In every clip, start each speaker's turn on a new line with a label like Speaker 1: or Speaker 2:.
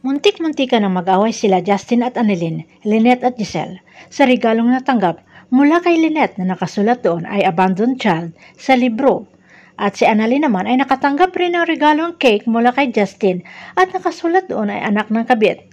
Speaker 1: Muntik-muntik na mag-away sila Justin at Annelin, Lynette at Giselle, sa regalong natanggap mula kay Lynette na nakasulat doon ay Abandoned Child sa libro. At si Annalyn naman ay nakatanggap rin ng regalong cake mula kay Justin at nakasulat doon ay anak ng kabit.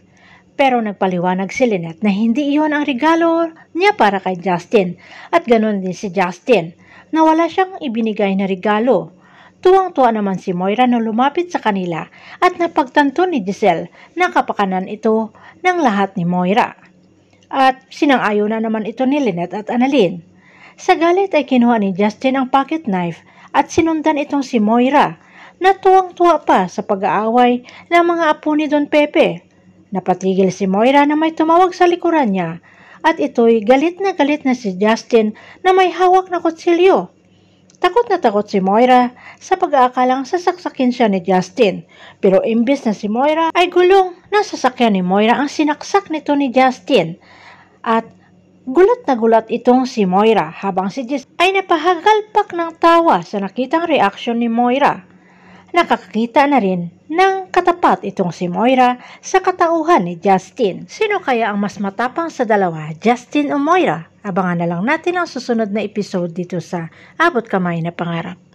Speaker 1: Pero nagpaliwanag si Lynette na hindi iyon ang regalo niya para kay Justin at ganoon din si Justin na wala siyang ibinigay na regalo Tuwang-tuwa naman si Moira na lumapit sa kanila at napagtanto ni Giselle na kapakanan ito ng lahat ni Moira. At sinang-ayo na naman ito ni Lynette at Annalyn. Sa galit ay kinuha ni Justin ang pocket knife at sinundan itong si Moira na tuwang-tuwa pa sa pag-aaway ng mga apo ni Don Pepe. Napatigil si Moira na may tumawag sa likuran niya at ito'y galit na galit na si Justin na may hawak na kutsilyo Takot na takot si Moira sa pag-aakalang sasaksakin siya ni Justin. Pero imbis na si Moira ay gulong, nasasakyan ni Moira ang sinaksak nito ni Justin. At gulat na gulat itong si Moira habang si Jess ay napahagalpak ng tawa sa nakitang reaksyon ni Moira. Nakakakita na rin ng katapat itong si Moira sa katauhan ni Justin. Sino kaya ang mas matapang sa dalawa, Justin o Moira? Abangan na lang natin ang susunod na episode dito sa Abot Kamay na Pangarap.